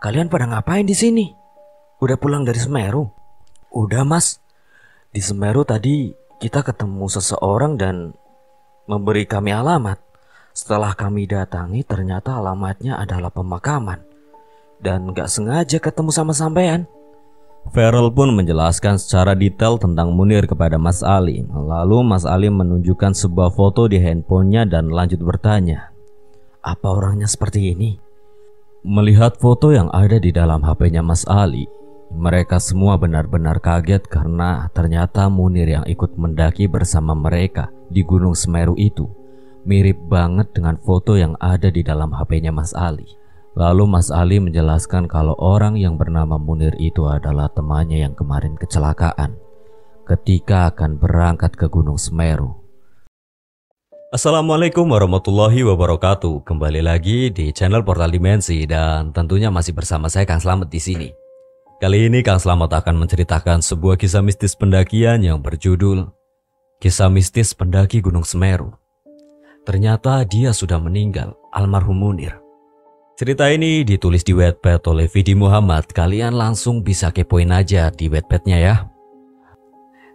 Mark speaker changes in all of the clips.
Speaker 1: Kalian pada ngapain di sini? Udah pulang dari Semeru? Udah mas, di Semeru tadi kita ketemu seseorang dan memberi kami alamat. Setelah kami datangi ternyata alamatnya adalah pemakaman. Dan gak sengaja ketemu sama sampean. Feral pun menjelaskan secara detail tentang Munir kepada Mas Ali. Lalu Mas Ali menunjukkan sebuah foto di handphonenya dan lanjut bertanya. Apa orangnya seperti ini? Melihat foto yang ada di dalam HP-nya Mas Ali, mereka semua benar-benar kaget karena ternyata Munir yang ikut mendaki bersama mereka di Gunung Semeru itu mirip banget dengan foto yang ada di dalam HP-nya Mas Ali. Lalu Mas Ali menjelaskan kalau orang yang bernama Munir itu adalah temannya yang kemarin kecelakaan ketika akan berangkat ke Gunung Semeru. Assalamualaikum warahmatullahi wabarakatuh. Kembali lagi di channel Portal Dimensi dan tentunya masih bersama saya Kang Slamet di sini. Kali ini Kang Slamet akan menceritakan sebuah kisah mistis pendakian yang berjudul Kisah Mistis Pendaki Gunung Semeru. Ternyata dia sudah meninggal, almarhum Munir. Cerita ini ditulis di wetpad oleh Vidi Muhammad. Kalian langsung bisa kepoin aja di wetpadnya ya.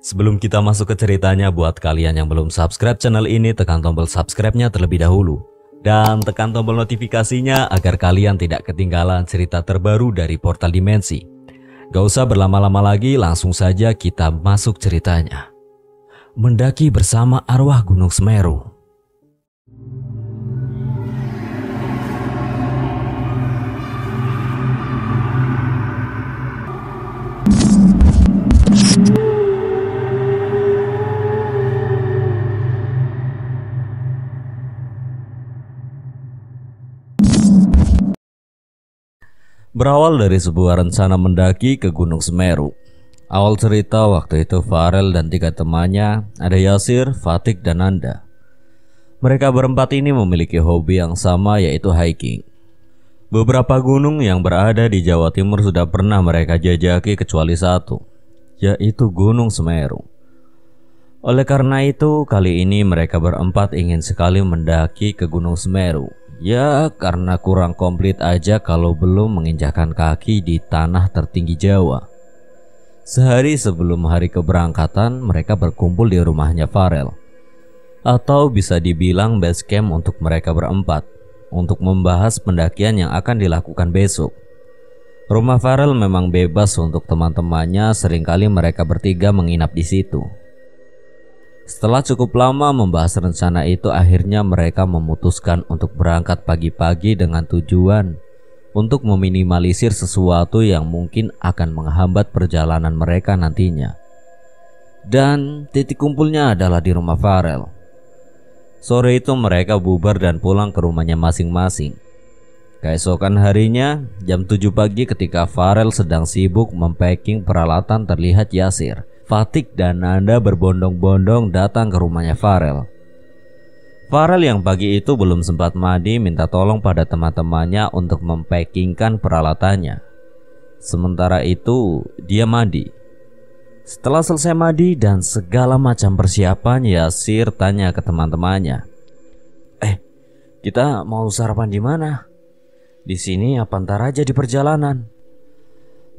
Speaker 1: Sebelum kita masuk ke ceritanya, buat kalian yang belum subscribe channel ini, tekan tombol subscribe-nya terlebih dahulu. Dan tekan tombol notifikasinya agar kalian tidak ketinggalan cerita terbaru dari Portal Dimensi. Gak usah berlama-lama lagi, langsung saja kita masuk ceritanya. Mendaki bersama arwah Gunung Semeru berawal dari sebuah rencana mendaki ke Gunung Semeru. Awal cerita waktu itu Farel dan tiga temannya, ada Yasir, Fatik, dan Nanda. Mereka berempat ini memiliki hobi yang sama yaitu hiking. Beberapa gunung yang berada di Jawa Timur sudah pernah mereka jajaki kecuali satu, yaitu Gunung Semeru. Oleh karena itu, kali ini mereka berempat ingin sekali mendaki ke Gunung Semeru Ya, karena kurang komplit aja kalau belum menginjakan kaki di tanah tertinggi Jawa. Sehari sebelum hari keberangkatan, mereka berkumpul di rumahnya Farel. Atau bisa dibilang base camp untuk mereka berempat, untuk membahas pendakian yang akan dilakukan besok. Rumah Farel memang bebas untuk teman-temannya, seringkali mereka bertiga menginap di situ. Setelah cukup lama membahas rencana itu, akhirnya mereka memutuskan untuk berangkat pagi-pagi dengan tujuan untuk meminimalisir sesuatu yang mungkin akan menghambat perjalanan mereka nantinya. Dan titik kumpulnya adalah di rumah Farel. Sore itu mereka bubar dan pulang ke rumahnya masing-masing. Keesokan harinya, jam 7 pagi ketika Farel sedang sibuk mempacking peralatan terlihat Yasir Fatik dan Nanda berbondong-bondong datang ke rumahnya Farel. Farel yang pagi itu belum sempat mandi minta tolong pada teman-temannya untuk mempackingkan peralatannya. Sementara itu, dia mandi. Setelah selesai mandi dan segala macam persiapan, Yasir tanya ke teman-temannya. Eh, kita mau sarapan di mana? Di sini apa ntar aja di perjalanan?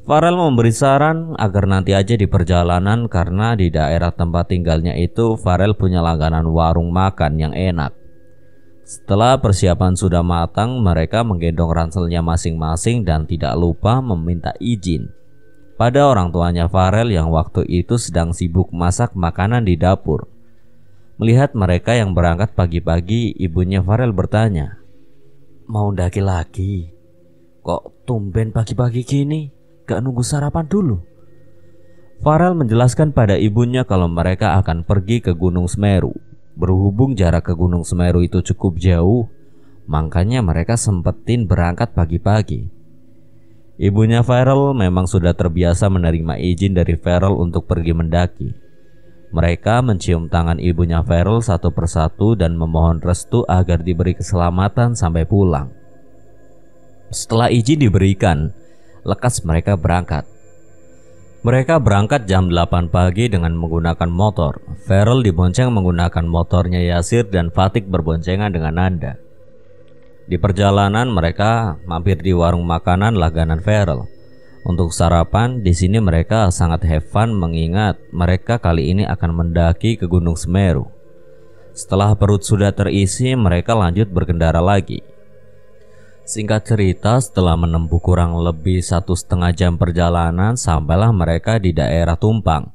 Speaker 1: Farel memberi saran agar nanti aja di perjalanan karena di daerah tempat tinggalnya itu Farel punya langganan warung makan yang enak. Setelah persiapan sudah matang, mereka menggendong ranselnya masing-masing dan tidak lupa meminta izin pada orang tuanya Farel yang waktu itu sedang sibuk masak makanan di dapur. Melihat mereka yang berangkat pagi-pagi, ibunya Farel bertanya, "Mau daki lagi? Kok tumben pagi-pagi gini?" gak nunggu sarapan dulu? Farel menjelaskan pada ibunya kalau mereka akan pergi ke Gunung Semeru. Berhubung jarak ke Gunung Semeru itu cukup jauh, makanya mereka sempetin berangkat pagi-pagi. Ibunya Farel memang sudah terbiasa menerima izin dari Farel untuk pergi mendaki. Mereka mencium tangan ibunya Farel satu persatu dan memohon restu agar diberi keselamatan sampai pulang. Setelah izin diberikan, lekas mereka berangkat. Mereka berangkat jam 8 pagi dengan menggunakan motor. Ferel dibonceng menggunakan motornya Yasir dan Fatik berboncengan dengan Nanda. Di perjalanan mereka mampir di warung makanan Laganan Ferel Untuk sarapan, di sini mereka sangat have fun mengingat mereka kali ini akan mendaki ke Gunung Semeru. Setelah perut sudah terisi, mereka lanjut berkendara lagi. Singkat cerita, setelah menempuh kurang lebih satu setengah jam perjalanan, sampailah mereka di daerah Tumpang.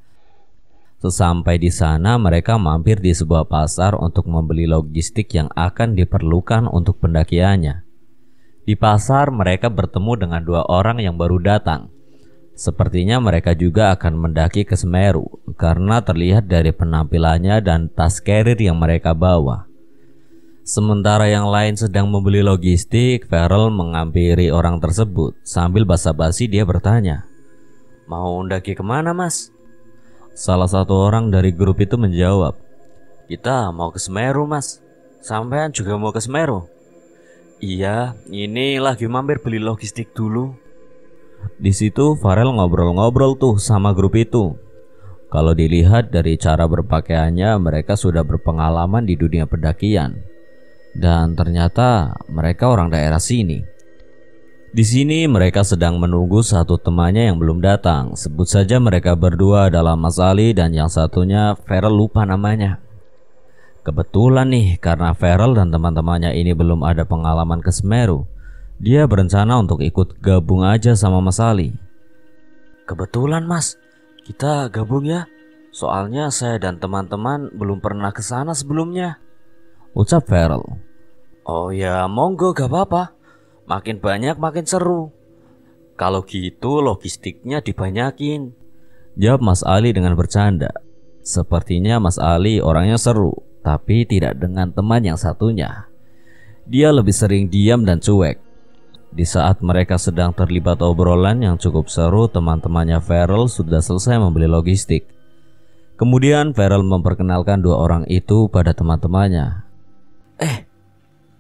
Speaker 1: Sesampai di sana, mereka mampir di sebuah pasar untuk membeli logistik yang akan diperlukan untuk pendakiannya. Di pasar, mereka bertemu dengan dua orang yang baru datang. Sepertinya mereka juga akan mendaki ke Semeru karena terlihat dari penampilannya dan tas carrier yang mereka bawa. Sementara yang lain sedang membeli logistik, Farrell mengampiri orang tersebut. Sambil basa-basi dia bertanya, Mau undaki kemana mas? Salah satu orang dari grup itu menjawab, Kita mau ke Semeru mas. Sampean juga mau ke Semeru? Iya, ini lagi mampir beli logistik dulu. Di situ Farel ngobrol-ngobrol tuh sama grup itu. Kalau dilihat dari cara berpakaiannya, mereka sudah berpengalaman di dunia pendakian. Dan ternyata mereka orang daerah sini. Di sini mereka sedang menunggu satu temannya yang belum datang. Sebut saja mereka berdua adalah Mas Ali dan yang satunya Feral lupa namanya. Kebetulan nih karena Feral dan teman-temannya ini belum ada pengalaman ke Semeru. Dia berencana untuk ikut gabung aja sama Mas Ali. Kebetulan Mas, kita gabung ya. Soalnya saya dan teman-teman belum pernah ke sana sebelumnya. Ucap Farel. Oh ya monggo gak apa-apa. Makin banyak makin seru. Kalau gitu logistiknya dibanyakin. Jawab Mas Ali dengan bercanda. Sepertinya Mas Ali orangnya seru, tapi tidak dengan teman yang satunya. Dia lebih sering diam dan cuek. Di saat mereka sedang terlibat obrolan yang cukup seru, teman-temannya Farel sudah selesai membeli logistik. Kemudian Farel memperkenalkan dua orang itu pada teman-temannya eh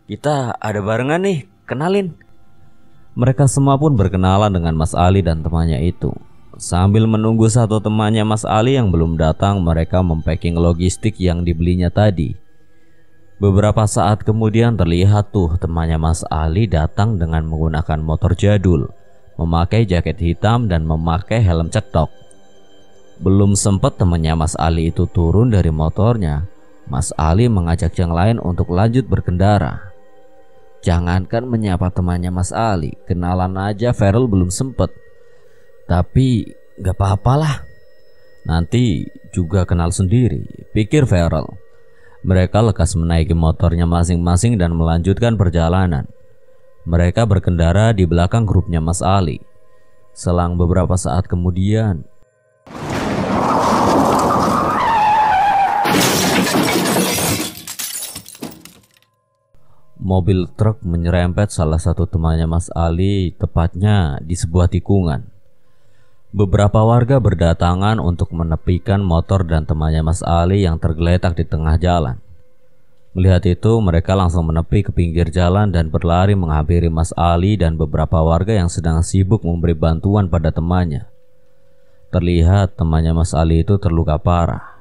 Speaker 1: kita ada barengan nih, kenalin. Mereka semua pun berkenalan dengan Mas Ali dan temannya itu. Sambil menunggu satu temannya Mas Ali yang belum datang, mereka mempacking logistik yang dibelinya tadi. Beberapa saat kemudian terlihat tuh temannya Mas Ali datang dengan menggunakan motor jadul, memakai jaket hitam dan memakai helm cetok. Belum sempat temannya Mas Ali itu turun dari motornya, Mas Ali mengajak yang lain untuk lanjut berkendara. Jangankan menyapa temannya Mas Ali, kenalan aja Feral belum sempet. Tapi gak apa-apalah. Nanti juga kenal sendiri, pikir Feral. Mereka lekas menaiki motornya masing-masing dan melanjutkan perjalanan. Mereka berkendara di belakang grupnya Mas Ali. Selang beberapa saat kemudian, mobil truk menyerempet salah satu temannya Mas Ali, tepatnya di sebuah tikungan. Beberapa warga berdatangan untuk menepikan motor dan temannya Mas Ali yang tergeletak di tengah jalan. Melihat itu, mereka langsung menepi ke pinggir jalan dan berlari menghampiri Mas Ali dan beberapa warga yang sedang sibuk memberi bantuan pada temannya. Terlihat temannya Mas Ali itu terluka parah.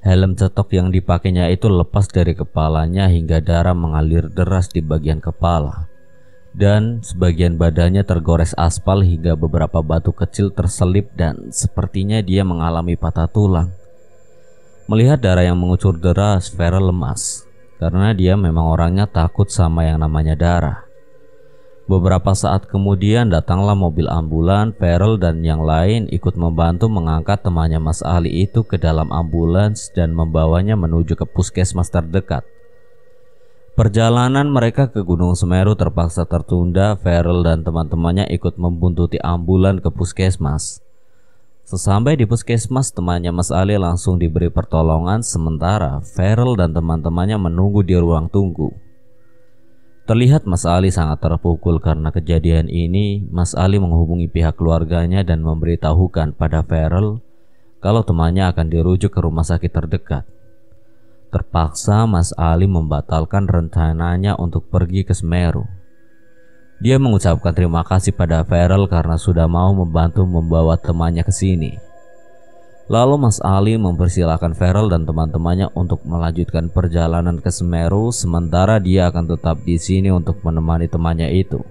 Speaker 1: Helm cetok yang dipakainya itu lepas dari kepalanya hingga darah mengalir deras di bagian kepala. Dan sebagian badannya tergores aspal hingga beberapa batu kecil terselip dan sepertinya dia mengalami patah tulang. Melihat darah yang mengucur deras, Vera lemas karena dia memang orangnya takut sama yang namanya darah. Beberapa saat kemudian datanglah mobil ambulan, Ferel dan yang lain ikut membantu mengangkat temannya Mas Ali itu ke dalam ambulans dan membawanya menuju ke puskesmas terdekat. Perjalanan mereka ke Gunung Semeru terpaksa tertunda, Ferel dan teman-temannya ikut membuntuti ambulan ke puskesmas. Sesampai di puskesmas, temannya Mas Ali langsung diberi pertolongan, sementara Ferel dan teman-temannya menunggu di ruang tunggu. Terlihat Mas Ali sangat terpukul karena kejadian ini. Mas Ali menghubungi pihak keluarganya dan memberitahukan pada Farel kalau temannya akan dirujuk ke rumah sakit terdekat. Terpaksa Mas Ali membatalkan rencananya untuk pergi ke Semeru. Dia mengucapkan terima kasih pada Farel karena sudah mau membantu membawa temannya ke sini. Lalu Mas Ali mempersilahkan Feral dan teman-temannya untuk melanjutkan perjalanan ke Semeru sementara dia akan tetap di sini untuk menemani temannya itu.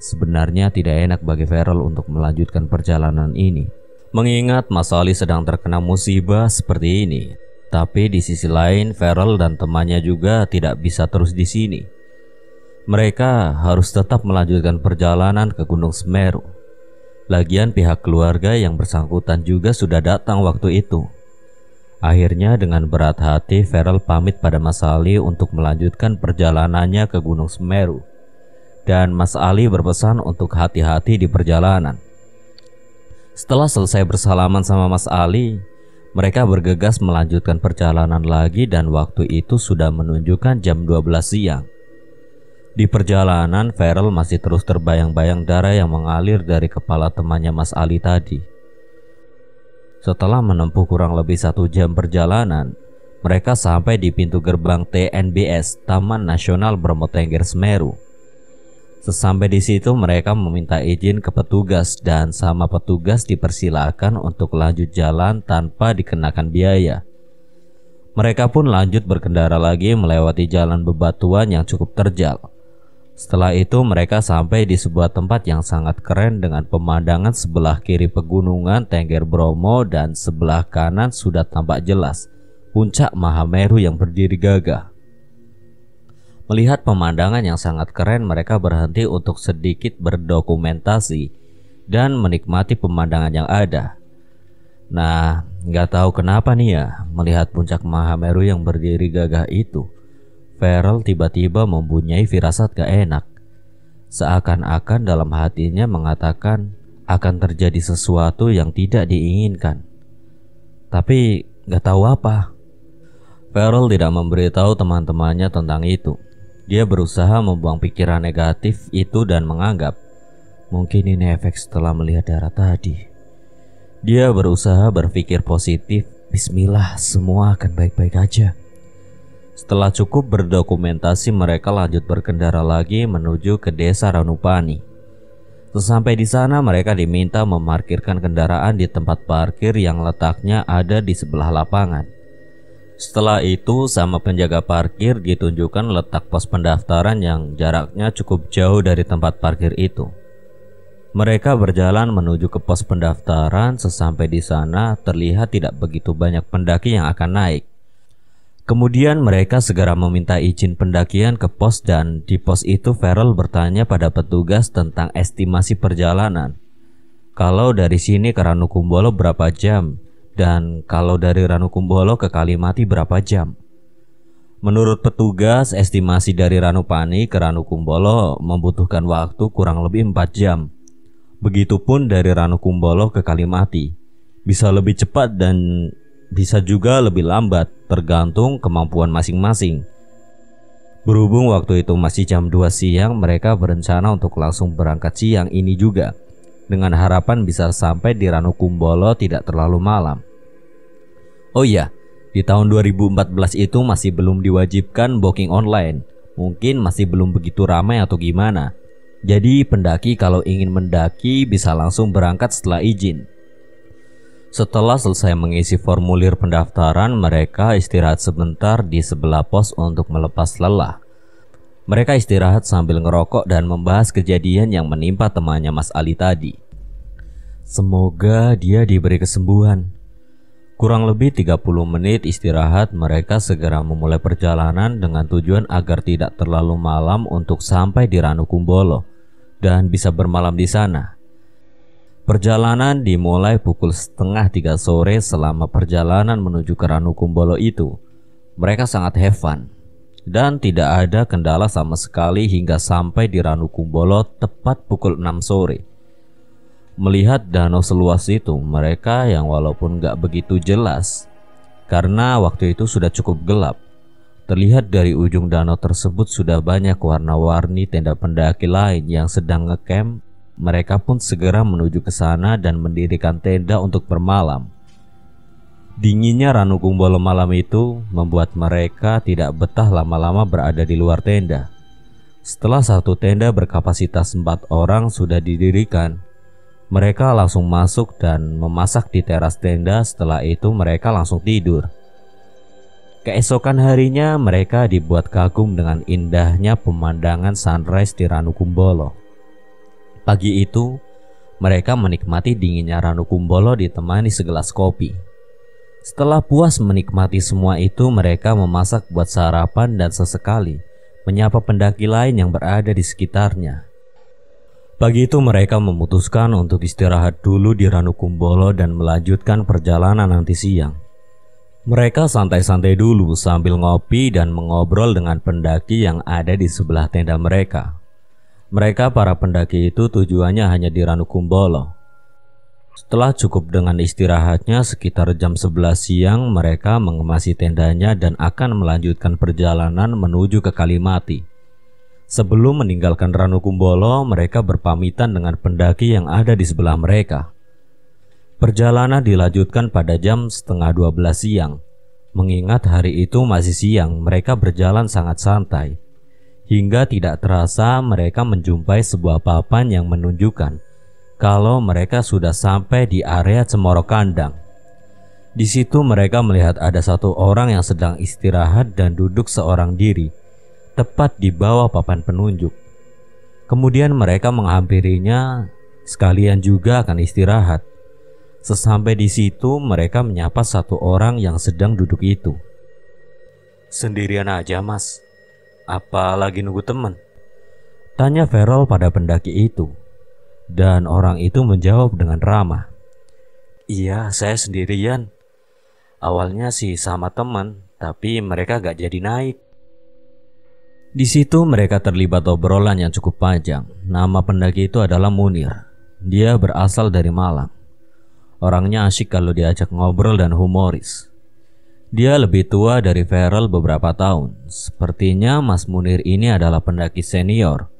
Speaker 1: Sebenarnya tidak enak bagi Feral untuk melanjutkan perjalanan ini. Mengingat Mas Ali sedang terkena musibah seperti ini. Tapi di sisi lain Feral dan temannya juga tidak bisa terus di sini. Mereka harus tetap melanjutkan perjalanan ke Gunung Semeru. Lagian pihak keluarga yang bersangkutan juga sudah datang waktu itu. Akhirnya dengan berat hati Feral pamit pada Mas Ali untuk melanjutkan perjalanannya ke Gunung Semeru. Dan Mas Ali berpesan untuk hati-hati di perjalanan. Setelah selesai bersalaman sama Mas Ali, mereka bergegas melanjutkan perjalanan lagi dan waktu itu sudah menunjukkan jam 12 siang. Di perjalanan, Farel masih terus terbayang-bayang darah yang mengalir dari kepala temannya Mas Ali tadi. Setelah menempuh kurang lebih satu jam perjalanan, mereka sampai di pintu gerbang TNBS Taman Nasional Bromo Tengger Semeru. Sesampai di situ mereka meminta izin ke petugas dan sama petugas dipersilakan untuk lanjut jalan tanpa dikenakan biaya. Mereka pun lanjut berkendara lagi melewati jalan bebatuan yang cukup terjal. Setelah itu mereka sampai di sebuah tempat yang sangat keren dengan pemandangan sebelah kiri pegunungan Tengger Bromo dan sebelah kanan sudah tampak jelas puncak Mahameru yang berdiri gagah. Melihat pemandangan yang sangat keren mereka berhenti untuk sedikit berdokumentasi dan menikmati pemandangan yang ada. Nah, nggak tahu kenapa nih ya melihat puncak Mahameru yang berdiri gagah itu Feral tiba-tiba mempunyai firasat gak enak. Seakan-akan dalam hatinya mengatakan akan terjadi sesuatu yang tidak diinginkan. Tapi gak tahu apa. Farrell tidak memberitahu teman-temannya tentang itu. Dia berusaha membuang pikiran negatif itu dan menganggap mungkin ini efek setelah melihat darah tadi. Dia berusaha berpikir positif, bismillah semua akan baik-baik aja. Setelah cukup berdokumentasi, mereka lanjut berkendara lagi menuju ke desa Ranupani. Sesampai di sana, mereka diminta memarkirkan kendaraan di tempat parkir yang letaknya ada di sebelah lapangan. Setelah itu, sama penjaga parkir ditunjukkan letak pos pendaftaran yang jaraknya cukup jauh dari tempat parkir itu. Mereka berjalan menuju ke pos pendaftaran. Sesampai di sana, terlihat tidak begitu banyak pendaki yang akan naik. Kemudian mereka segera meminta izin pendakian ke pos dan di pos itu Farrell bertanya pada petugas tentang estimasi perjalanan. Kalau dari sini ke Ranukumbolo berapa jam dan kalau dari Ranukumbolo ke Kalimati berapa jam? Menurut petugas, estimasi dari Ranupani ke Ranukumbolo membutuhkan waktu kurang lebih 4 jam. Begitupun dari Ranukumbolo ke Kalimati. Bisa lebih cepat dan bisa juga lebih lambat tergantung kemampuan masing-masing. Berhubung waktu itu masih jam 2 siang, mereka berencana untuk langsung berangkat siang ini juga dengan harapan bisa sampai di Ranu Kumbolo tidak terlalu malam. Oh iya, di tahun 2014 itu masih belum diwajibkan booking online. Mungkin masih belum begitu ramai atau gimana. Jadi pendaki kalau ingin mendaki bisa langsung berangkat setelah izin. Setelah selesai mengisi formulir pendaftaran, mereka istirahat sebentar di sebelah pos untuk melepas lelah. Mereka istirahat sambil ngerokok dan membahas kejadian yang menimpa temannya Mas Ali tadi. Semoga dia diberi kesembuhan. Kurang lebih 30 menit istirahat, mereka segera memulai perjalanan dengan tujuan agar tidak terlalu malam untuk sampai di Ranukumbolo dan bisa bermalam di sana. Perjalanan dimulai pukul setengah tiga sore selama perjalanan menuju ke Ranu Kumbolo itu. Mereka sangat have fun dan tidak ada kendala sama sekali hingga sampai di Ranu Kumbolo tepat pukul 6 sore. Melihat danau seluas itu, mereka yang walaupun gak begitu jelas karena waktu itu sudah cukup gelap. Terlihat dari ujung danau tersebut sudah banyak warna-warni tenda pendaki lain yang sedang ngecamp mereka pun segera menuju ke sana dan mendirikan tenda untuk bermalam. Dinginnya Ranu Gumbolo malam itu membuat mereka tidak betah lama-lama berada di luar tenda. Setelah satu tenda berkapasitas empat orang sudah didirikan, mereka langsung masuk dan memasak di teras tenda setelah itu mereka langsung tidur. Keesokan harinya mereka dibuat kagum dengan indahnya pemandangan sunrise di Ranu Kumbolo. Pagi itu, mereka menikmati dinginnya Ranukumbolo ditemani segelas kopi. Setelah puas menikmati semua itu, mereka memasak buat sarapan dan sesekali menyapa pendaki lain yang berada di sekitarnya. Pagi itu mereka memutuskan untuk istirahat dulu di Ranukumbolo dan melanjutkan perjalanan nanti siang. Mereka santai-santai dulu sambil ngopi dan mengobrol dengan pendaki yang ada di sebelah tenda mereka. Mereka para pendaki itu tujuannya hanya di Ranukumbolo. Setelah cukup dengan istirahatnya sekitar jam 11 siang, mereka mengemasi tendanya dan akan melanjutkan perjalanan menuju ke Kalimati. Sebelum meninggalkan Ranukumbolo, mereka berpamitan dengan pendaki yang ada di sebelah mereka. Perjalanan dilanjutkan pada jam setengah 12 siang. Mengingat hari itu masih siang, mereka berjalan sangat santai hingga tidak terasa mereka menjumpai sebuah papan yang menunjukkan kalau mereka sudah sampai di area cemoro kandang. Di situ mereka melihat ada satu orang yang sedang istirahat dan duduk seorang diri, tepat di bawah papan penunjuk. Kemudian mereka menghampirinya, sekalian juga akan istirahat. Sesampai di situ mereka menyapa satu orang yang sedang duduk itu. Sendirian aja mas, apa lagi nunggu teman? Tanya Feral pada pendaki itu. Dan orang itu menjawab dengan ramah. Iya, saya sendirian. Awalnya sih sama teman, tapi mereka gak jadi naik. Di situ mereka terlibat obrolan yang cukup panjang. Nama pendaki itu adalah Munir. Dia berasal dari Malang. Orangnya asyik kalau diajak ngobrol dan humoris. Dia lebih tua dari Ferel beberapa tahun. Sepertinya Mas Munir ini adalah pendaki senior.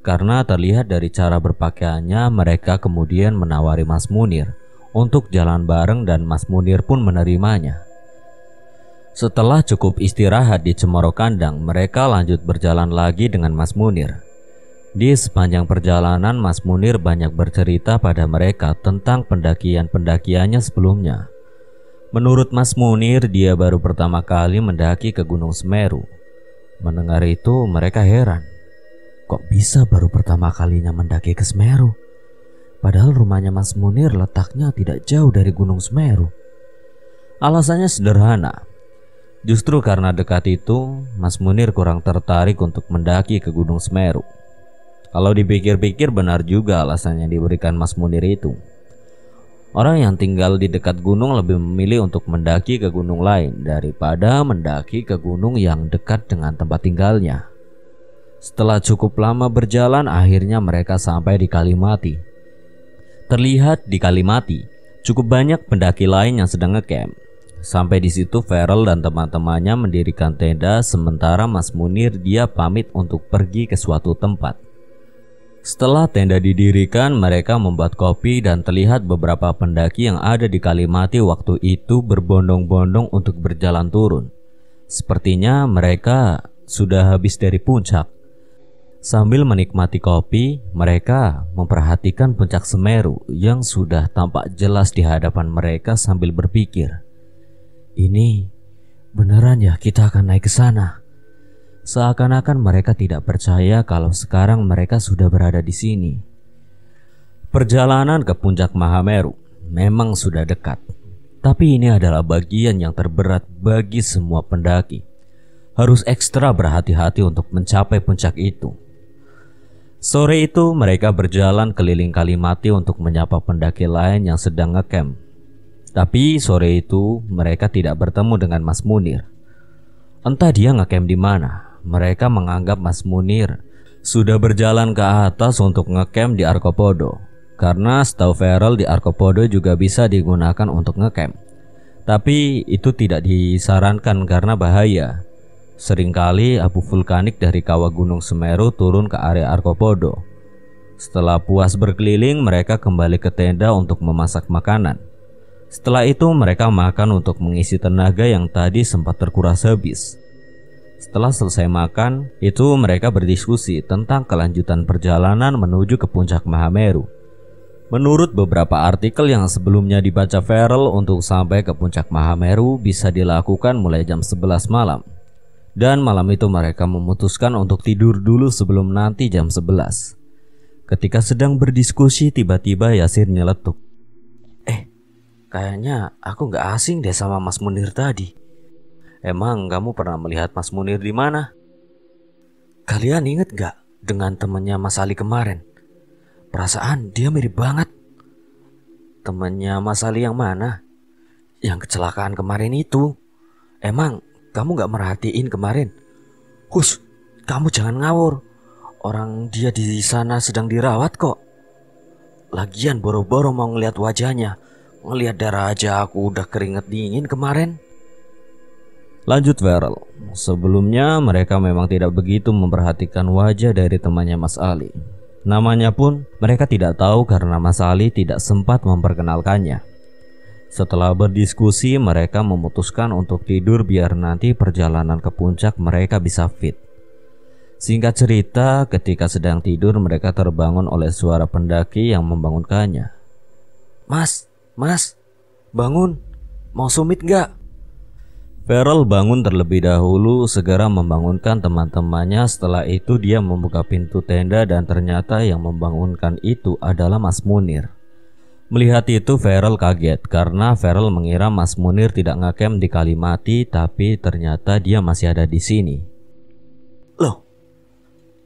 Speaker 1: Karena terlihat dari cara berpakaiannya, mereka kemudian menawari Mas Munir untuk jalan bareng dan Mas Munir pun menerimanya. Setelah cukup istirahat di Cemoro Kandang, mereka lanjut berjalan lagi dengan Mas Munir. Di sepanjang perjalanan, Mas Munir banyak bercerita pada mereka tentang pendakian-pendakiannya sebelumnya. Menurut Mas Munir, dia baru pertama kali mendaki ke Gunung Semeru. Mendengar itu, mereka heran. Kok bisa baru pertama kalinya mendaki ke Semeru? Padahal rumahnya Mas Munir letaknya tidak jauh dari Gunung Semeru. Alasannya sederhana. Justru karena dekat itu, Mas Munir kurang tertarik untuk mendaki ke Gunung Semeru. Kalau dipikir-pikir benar juga alasannya diberikan Mas Munir itu. Orang yang tinggal di dekat gunung lebih memilih untuk mendaki ke gunung lain daripada mendaki ke gunung yang dekat dengan tempat tinggalnya. Setelah cukup lama berjalan, akhirnya mereka sampai di Kalimati. Terlihat di Kalimati, cukup banyak pendaki lain yang sedang ngecamp. Sampai di situ Feral dan teman-temannya mendirikan tenda sementara Mas Munir dia pamit untuk pergi ke suatu tempat. Setelah tenda didirikan, mereka membuat kopi dan terlihat beberapa pendaki yang ada di Kalimati waktu itu berbondong-bondong untuk berjalan turun. Sepertinya mereka sudah habis dari puncak. Sambil menikmati kopi, mereka memperhatikan puncak Semeru yang sudah tampak jelas di hadapan mereka sambil berpikir, "Ini beneran ya kita akan naik ke sana?" seakan-akan mereka tidak percaya kalau sekarang mereka sudah berada di sini. Perjalanan ke puncak Mahameru memang sudah dekat, tapi ini adalah bagian yang terberat bagi semua pendaki. Harus ekstra berhati-hati untuk mencapai puncak itu. Sore itu mereka berjalan keliling Kalimati untuk menyapa pendaki lain yang sedang ngecamp. Tapi sore itu mereka tidak bertemu dengan Mas Munir. Entah dia ngecamp di mana, mereka menganggap Mas Munir sudah berjalan ke atas untuk ngecamp di Arkopodo. Karena setahu Feral di Arkopodo juga bisa digunakan untuk ngecamp. Tapi itu tidak disarankan karena bahaya. Seringkali abu vulkanik dari kawah Gunung Semeru turun ke area Arkopodo. Setelah puas berkeliling, mereka kembali ke tenda untuk memasak makanan. Setelah itu mereka makan untuk mengisi tenaga yang tadi sempat terkuras habis. Setelah selesai makan, itu mereka berdiskusi tentang kelanjutan perjalanan menuju ke puncak Mahameru. Menurut beberapa artikel yang sebelumnya dibaca Farrell untuk sampai ke puncak Mahameru bisa dilakukan mulai jam 11 malam. Dan malam itu mereka memutuskan untuk tidur dulu sebelum nanti jam 11. Ketika sedang berdiskusi tiba-tiba Yasir nyeletuk. Eh, kayaknya aku gak asing deh sama Mas Munir tadi. Emang kamu pernah melihat Mas Munir di mana? Kalian inget gak dengan temennya Mas Ali kemarin? Perasaan dia mirip banget. Temennya Mas Ali yang mana? Yang kecelakaan kemarin itu. Emang kamu gak merhatiin kemarin? Hus, kamu jangan ngawur. Orang dia di sana sedang dirawat kok. Lagian boro-boro mau ngeliat wajahnya. Ngeliat darah aja aku udah keringet dingin kemarin. Lanjut Veral Sebelumnya mereka memang tidak begitu memperhatikan wajah dari temannya Mas Ali. Namanya pun mereka tidak tahu karena Mas Ali tidak sempat memperkenalkannya. Setelah berdiskusi, mereka memutuskan untuk tidur biar nanti perjalanan ke puncak mereka bisa fit. Singkat cerita, ketika sedang tidur mereka terbangun oleh suara pendaki yang membangunkannya. Mas, mas, bangun. Mau sumit gak? Feral bangun terlebih dahulu segera membangunkan teman-temannya setelah itu dia membuka pintu tenda dan ternyata yang membangunkan itu adalah Mas Munir. Melihat itu Feral kaget karena Feral mengira Mas Munir tidak ngakem di Kalimati tapi ternyata dia masih ada di sini. Loh,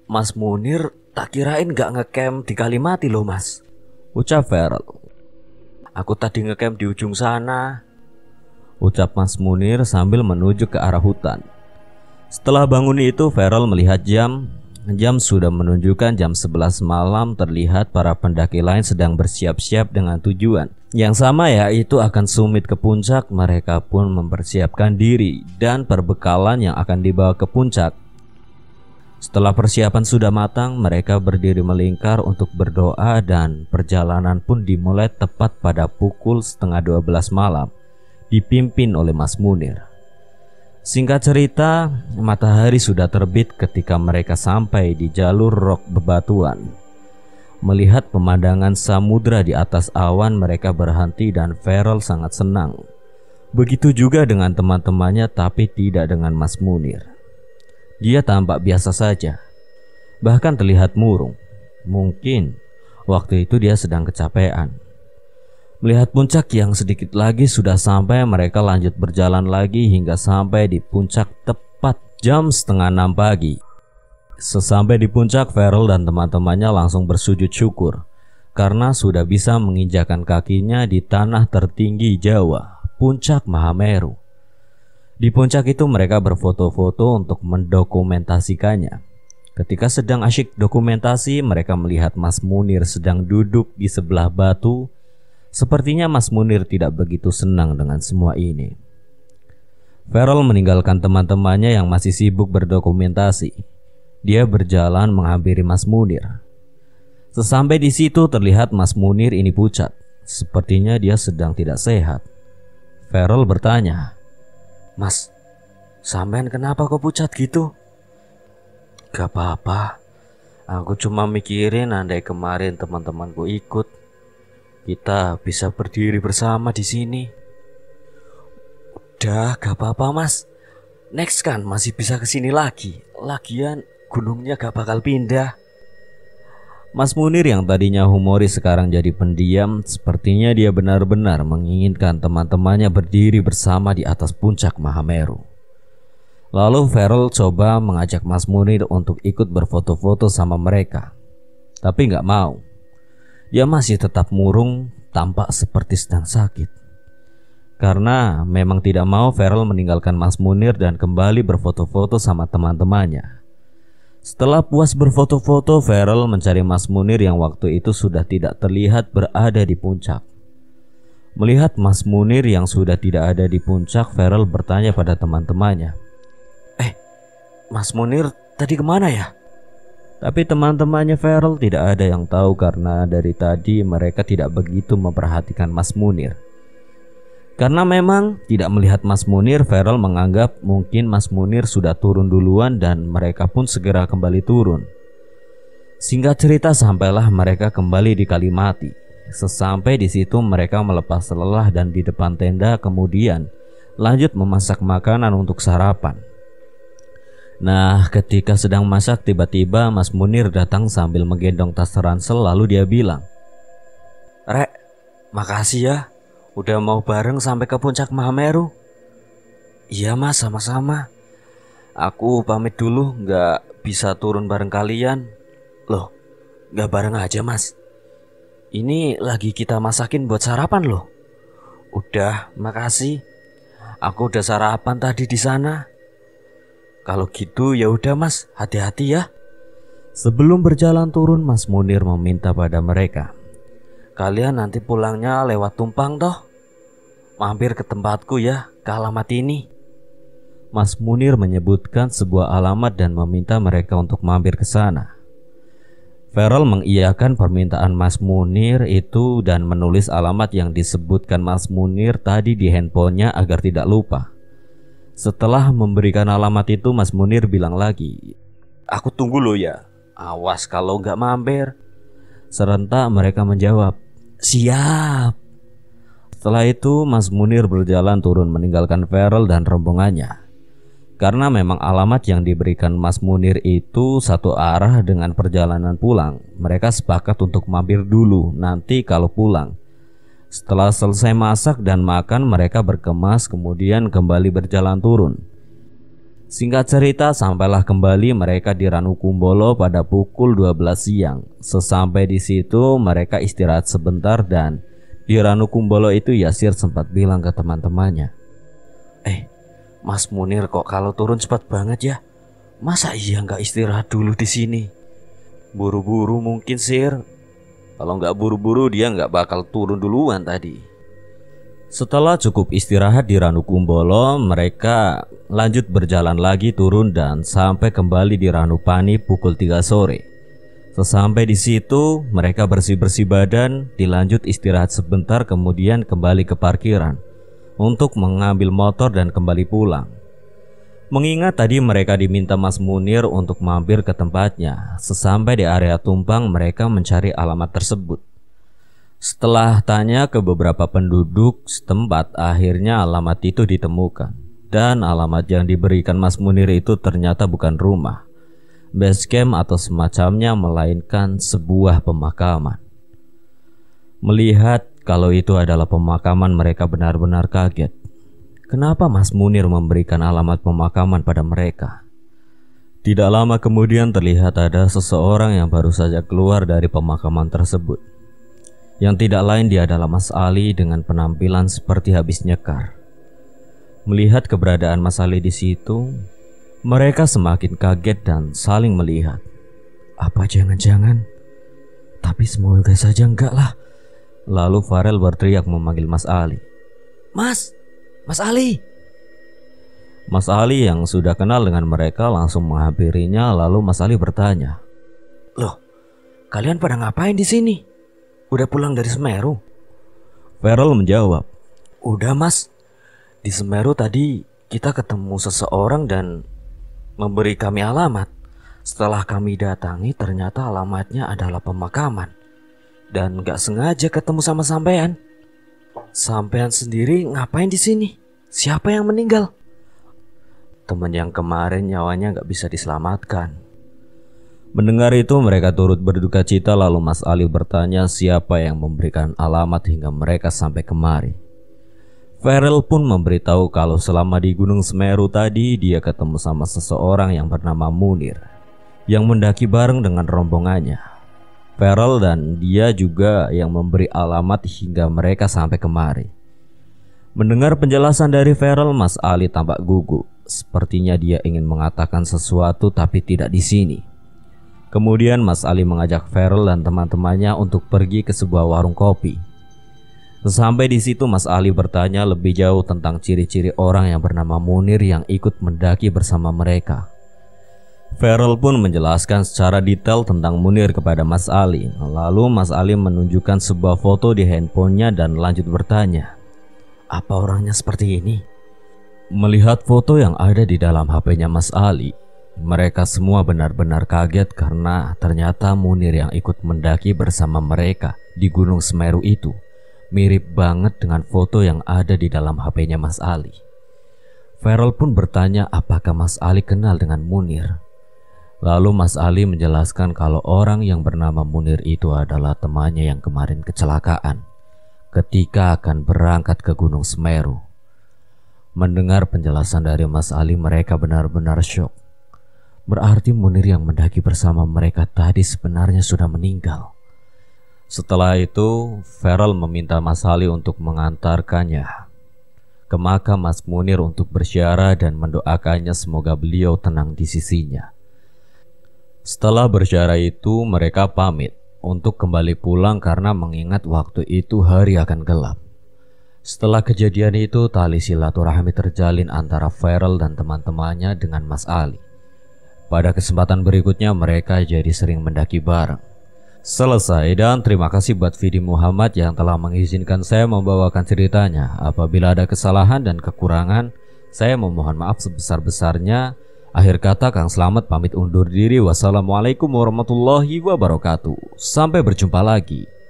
Speaker 1: Mas Munir tak kirain gak ngakem di Kalimati loh mas. Ucap Feral Aku tadi ngakem di ujung sana ucap Mas Munir sambil menuju ke arah hutan. Setelah bangun itu, Feral melihat jam. Jam sudah menunjukkan jam 11 malam terlihat para pendaki lain sedang bersiap-siap dengan tujuan. Yang sama yaitu akan sumit ke puncak, mereka pun mempersiapkan diri dan perbekalan yang akan dibawa ke puncak. Setelah persiapan sudah matang, mereka berdiri melingkar untuk berdoa dan perjalanan pun dimulai tepat pada pukul setengah 12 malam dipimpin oleh Mas Munir. Singkat cerita, matahari sudah terbit ketika mereka sampai di jalur rok bebatuan. Melihat pemandangan samudra di atas awan, mereka berhenti dan Feral sangat senang. Begitu juga dengan teman-temannya tapi tidak dengan Mas Munir. Dia tampak biasa saja. Bahkan terlihat murung. Mungkin waktu itu dia sedang kecapean. Melihat puncak yang sedikit lagi sudah sampai, mereka lanjut berjalan lagi hingga sampai di puncak tepat jam setengah enam pagi. Sesampai di puncak, Farrell dan teman-temannya langsung bersujud syukur karena sudah bisa menginjakan kakinya di tanah tertinggi Jawa, puncak Mahameru. Di puncak itu mereka berfoto-foto untuk mendokumentasikannya. Ketika sedang asyik dokumentasi, mereka melihat Mas Munir sedang duduk di sebelah batu Sepertinya Mas Munir tidak begitu senang dengan semua ini. Ferol meninggalkan teman-temannya yang masih sibuk berdokumentasi. Dia berjalan menghampiri Mas Munir. Sesampai di situ terlihat Mas Munir ini pucat. Sepertinya dia sedang tidak sehat. Ferol bertanya, "Mas, sampean kenapa kau pucat gitu?" "Gak apa-apa. Aku cuma mikirin andai kemarin teman-temanku ikut." Kita bisa berdiri bersama di sini. Udah, gak apa-apa mas. Next kan masih bisa ke sini lagi. Lagian gunungnya gak bakal pindah. Mas Munir yang tadinya humoris sekarang jadi pendiam, sepertinya dia benar-benar menginginkan teman-temannya berdiri bersama di atas puncak Mahameru. Lalu Feral coba mengajak Mas Munir untuk ikut berfoto-foto sama mereka, tapi nggak mau. Ia masih tetap murung, tampak seperti sedang sakit. Karena memang tidak mau Feral meninggalkan Mas Munir dan kembali berfoto-foto sama teman-temannya. Setelah puas berfoto-foto, Feral mencari Mas Munir yang waktu itu sudah tidak terlihat berada di puncak. Melihat Mas Munir yang sudah tidak ada di puncak, Feral bertanya pada teman-temannya, "Eh, Mas Munir tadi kemana ya?" Tapi teman-temannya Ferel tidak ada yang tahu karena dari tadi mereka tidak begitu memperhatikan Mas Munir. Karena memang tidak melihat Mas Munir, Ferel menganggap mungkin Mas Munir sudah turun duluan dan mereka pun segera kembali turun. Singkat cerita sampailah mereka kembali di Kalimati. Sesampai di situ mereka melepas lelah dan di depan tenda kemudian lanjut memasak makanan untuk sarapan. Nah, ketika sedang masak, tiba-tiba Mas Munir datang sambil menggendong tas ransel lalu dia bilang, Rek, makasih ya, udah mau bareng sampai ke puncak Mahameru. Iya mas, sama-sama. Aku pamit dulu, nggak bisa turun bareng kalian. Loh, Gak bareng aja mas. Ini lagi kita masakin buat sarapan loh. Udah, makasih. Aku udah sarapan tadi di sana. Kalau gitu ya udah Mas, hati-hati ya. Sebelum berjalan turun, Mas Munir meminta pada mereka, "Kalian nanti pulangnya lewat Tumpang toh? Mampir ke tempatku ya, ke alamat ini." Mas Munir menyebutkan sebuah alamat dan meminta mereka untuk mampir ke sana. Ferel mengiyakan permintaan Mas Munir itu dan menulis alamat yang disebutkan Mas Munir tadi di handphonenya agar tidak lupa. Setelah memberikan alamat itu Mas Munir bilang lagi Aku tunggu lo ya Awas kalau nggak mampir Serentak mereka menjawab Siap Setelah itu Mas Munir berjalan turun meninggalkan Feral dan rombongannya karena memang alamat yang diberikan Mas Munir itu satu arah dengan perjalanan pulang. Mereka sepakat untuk mampir dulu nanti kalau pulang. Setelah selesai masak dan makan, mereka berkemas kemudian kembali berjalan turun. Singkat cerita, sampailah kembali mereka di Ranukumbolo pada pukul 12 siang. Sesampai di situ, mereka istirahat sebentar dan di Ranukumbolo itu Yasir sempat bilang ke teman-temannya, "Eh, Mas Munir kok kalau turun cepat banget ya? Masa iya nggak istirahat dulu di sini? Buru-buru mungkin Sir, kalau nggak buru-buru dia nggak bakal turun duluan tadi. Setelah cukup istirahat di ranu kumbolo, mereka lanjut berjalan lagi turun dan sampai kembali di ranu Ranupani pukul 3 sore. Sesampai di situ, mereka bersih-bersih badan, dilanjut istirahat sebentar kemudian kembali ke parkiran untuk mengambil motor dan kembali pulang. Mengingat tadi mereka diminta Mas Munir untuk mampir ke tempatnya, sesampai di area tumpang mereka mencari alamat tersebut. Setelah tanya ke beberapa penduduk setempat, akhirnya alamat itu ditemukan. Dan alamat yang diberikan Mas Munir itu ternyata bukan rumah, basecamp atau semacamnya, melainkan sebuah pemakaman. Melihat kalau itu adalah pemakaman, mereka benar-benar kaget. Kenapa Mas Munir memberikan alamat pemakaman pada mereka? Tidak lama kemudian terlihat ada seseorang yang baru saja keluar dari pemakaman tersebut. Yang tidak lain dia adalah Mas Ali dengan penampilan seperti habis nyekar. Melihat keberadaan Mas Ali di situ, mereka semakin kaget dan saling melihat. Apa jangan-jangan? Tapi semoga saja enggak lah. Lalu Farel berteriak memanggil Mas Ali. Mas, Mas Ali. Mas Ali yang sudah kenal dengan mereka langsung menghampirinya lalu Mas Ali bertanya. Loh, kalian pada ngapain di sini? Udah pulang dari Semeru? Feral menjawab. Udah mas, di Semeru tadi kita ketemu seseorang dan memberi kami alamat. Setelah kami datangi ternyata alamatnya adalah pemakaman. Dan gak sengaja ketemu sama sampean. Sampean sendiri ngapain di sini? Siapa yang meninggal? Teman yang kemarin nyawanya nggak bisa diselamatkan. Mendengar itu mereka turut berduka cita lalu Mas Ali bertanya siapa yang memberikan alamat hingga mereka sampai kemari. Farel pun memberitahu kalau selama di Gunung Semeru tadi dia ketemu sama seseorang yang bernama Munir yang mendaki bareng dengan rombongannya. Farel dan dia juga yang memberi alamat hingga mereka sampai kemari. Mendengar penjelasan dari Farel, Mas Ali tampak gugup. Sepertinya dia ingin mengatakan sesuatu tapi tidak di sini. Kemudian Mas Ali mengajak Farel dan teman-temannya untuk pergi ke sebuah warung kopi. Sampai di situ Mas Ali bertanya lebih jauh tentang ciri-ciri orang yang bernama Munir yang ikut mendaki bersama mereka. Farel pun menjelaskan secara detail tentang Munir kepada Mas Ali. Lalu Mas Ali menunjukkan sebuah foto di handphonenya dan lanjut bertanya, "Apa orangnya seperti ini?" Melihat foto yang ada di dalam HP-nya Mas Ali, mereka semua benar-benar kaget karena ternyata Munir yang ikut mendaki bersama mereka di Gunung Semeru itu mirip banget dengan foto yang ada di dalam HP-nya Mas Ali. Farel pun bertanya apakah Mas Ali kenal dengan Munir Lalu Mas Ali menjelaskan kalau orang yang bernama Munir itu adalah temannya yang kemarin kecelakaan ketika akan berangkat ke Gunung Semeru. Mendengar penjelasan dari Mas Ali mereka benar-benar syok. Berarti Munir yang mendaki bersama mereka tadi sebenarnya sudah meninggal. Setelah itu, Feral meminta Mas Ali untuk mengantarkannya ke makam Mas Munir untuk berziarah dan mendoakannya semoga beliau tenang di sisinya. Setelah bersyarah itu, mereka pamit untuk kembali pulang karena mengingat waktu itu hari akan gelap. Setelah kejadian itu, tali silaturahmi terjalin antara Farel dan teman-temannya dengan Mas Ali. Pada kesempatan berikutnya, mereka jadi sering mendaki bareng. Selesai dan terima kasih buat Vidi Muhammad yang telah mengizinkan saya membawakan ceritanya. Apabila ada kesalahan dan kekurangan, saya memohon maaf sebesar-besarnya. Akhir kata Kang selamat pamit undur diri. Wassalamualaikum warahmatullahi wabarakatuh. Sampai berjumpa lagi.